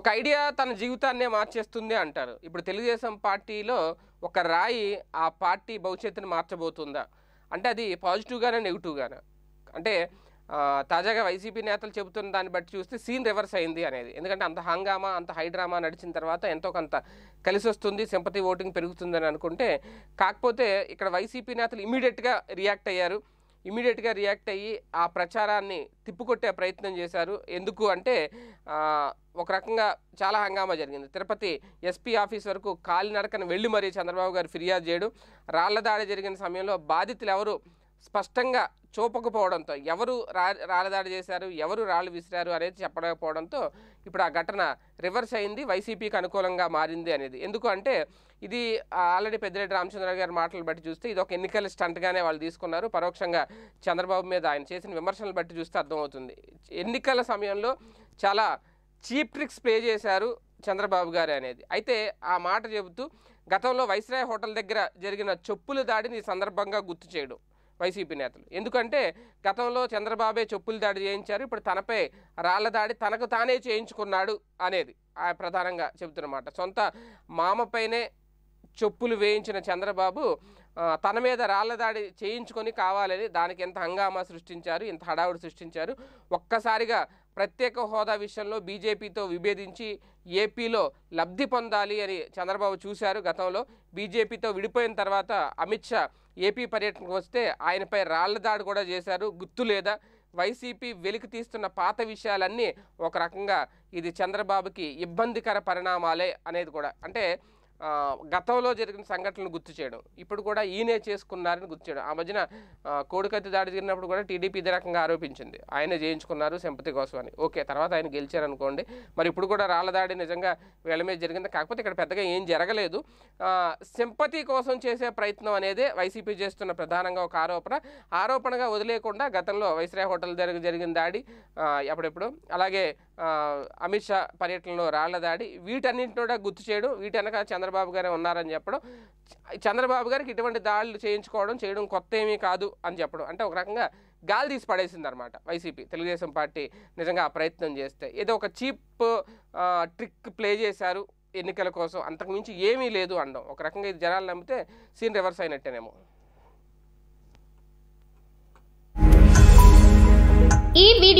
ఒక ఐడియా తన జీవితాన్నే మార్చేస్తుంది అంటారు ఇప్పుడు తెలుగుదేశం పార్టీలో ఒక రాయి ఆ పార్టీ భవిష్యత్తును మార్చబోతుందా అంటే అది పాజిటివ్గానే నెగిటివ్గానే అంటే తాజాగా వైసీపీ నేతలు చెబుతున్న దాన్ని బట్టి చూస్తే సీన్ రివర్స్ అయింది అనేది ఎందుకంటే అంత హంగామా అంత హైడ్రామా నడిచిన తర్వాత ఎంతో కొంత కలిసి వస్తుంది సింపతి ఓటింగ్ పెరుగుతుందని అనుకుంటే కాకపోతే ఇక్కడ వైసీపీ నేతలు ఇమీడియట్గా రియాక్ట్ అయ్యారు ఇమీడియట్గా రియాక్ట్ అయ్యి ఆ ప్రచారాన్ని తిప్పుకొట్టే ప్రయత్నం చేశారు ఎందుకు అంటే ఒక రకంగా చాలా హంగామా జరిగింది తిరుపతి ఎస్పీ ఆఫీస్ వరకు కాలినడకను వెళ్ళి మరీ చంద్రబాబు గారు ఫిర్యాదు చేయడం రాళ్ల దాడి జరిగిన సమయంలో బాధితులు ఎవరు స్పష్టంగా చూపకపోవడంతో ఎవరు రా రాళ్ళదాడి చేశారు ఎవరు రాళ్ళు విసిరారు అనేది చెప్పకపోవడంతో ఇప్పుడు ఆ ఘటన రివర్స్ అయింది వైసీపీకి అనుకూలంగా మారింది అనేది ఎందుకు అంటే ఇది ఆల్రెడీ పెద్దిరెడ్డి రామచంద్రరావు గారి మాటలు బట్టి చూస్తే ఇది ఒక ఎన్నికల స్టంట్గానే వాళ్ళు తీసుకున్నారు పరోక్షంగా చంద్రబాబు మీద ఆయన చేసిన విమర్శలు బట్టి చూస్తే అర్థమవుతుంది ఎన్నికల సమయంలో చాలా చీప్ ట్రిక్స్ ప్లే చేశారు చంద్రబాబు గారు అనేది అయితే ఆ మాట చెబుతూ గతంలో వైస్రాయ్ హోటల్ దగ్గర జరిగిన చెప్పుల దాడిని ఈ సందర్భంగా గుర్తు చేయడం వైసీపీ నేతలు ఎందుకంటే గతంలో చంద్రబాబే చెప్పులు దాడి చేయించారు ఇప్పుడు తనపై రాళ్ల దాడి తనకు తానే చేయించుకున్నాడు అనేది ప్రధానంగా చెబుతున్నమాట సొంత మామపైనే చెప్పులు వేయించిన చంద్రబాబు తన మీద రాళ్ల దాడి చేయించుకొని కావాలని దానికి ఎంత హంగామా సృష్టించారు ఇంత హడావుడు సృష్టించారు ఒక్కసారిగా ప్రత్యేక హోదా విషయంలో బీజేపీతో విభేదించి ఏపీలో లబ్ధి పొందాలి అని చంద్రబాబు చూశారు గతంలో బీజేపీతో విడిపోయిన తర్వాత అమిత్ షా ఏపీ పర్యటనకు వస్తే ఆయనపై రాళ్ల దాడి కూడా చేశారు గుర్తు లేదా వైసీపీ వెలికి తీస్తున్న పాత విషయాలన్నీ ఒక రకంగా ఇది చంద్రబాబుకి ఇబ్బందికర పరిణామాలే అనేది కూడా అంటే గతంలో జరిగిన సంఘటనలు గుర్తు చేయడం ఇప్పుడు కూడా ఈయనే చేసుకున్నారని గుర్తు చేయడం ఆ మధ్యన కోడికత్తి దాడి జరిగినప్పుడు కూడా టీడీపీ ఇదే రకంగా ఆరోపించింది ఆయన చేయించుకున్నారు సంపతి కోసం అని ఓకే తర్వాత ఆయన గెలిచారనుకోండి మరి ఇప్పుడు కూడా రాళ్ళ దాడి నిజంగా వీళ్ళ మీద జరిగింది కాకపోతే ఇక్కడ పెద్దగా ఏం జరగలేదు సింపతి కోసం చేసే ప్రయత్నం అనేది వైసీపీ చేస్తున్న ప్రధానంగా ఒక ఆరోపణ ఆరోపణగా వదిలేకుండా గతంలో వైస్రాయ్ హోటల్ దగ్గర జరిగిన దాడి అప్పుడెప్పుడు అలాగే అమిత్ షా పర్యటనలో రాళ్ల దాడి వీటన్నింటిని కూడా గుర్తు చేయడం వెనక చంద్రబాబు గారే ఉన్నారని చెప్పడం చంద్రబాబు గారికి ఇటువంటి దాడులు చేయించుకోవడం చేయడం కొత్త ఏమీ కాదు అని చెప్పడం అంటే ఒక రకంగా గాలి తీసి పడేసిందనమాట వైసీపీ తెలుగుదేశం పార్టీ నిజంగా ఆ ప్రయత్నం చేస్తే ఏదో ఒక చీప్ ట్రిక్ ప్లే చేశారు ఎన్నికల కోసం అంతకుమించి ఏమీ లేదు అనడం ఒక రకంగా ఇది జనాలు నమ్మితే సీన్ రివర్స్ అయినట్టేనేమో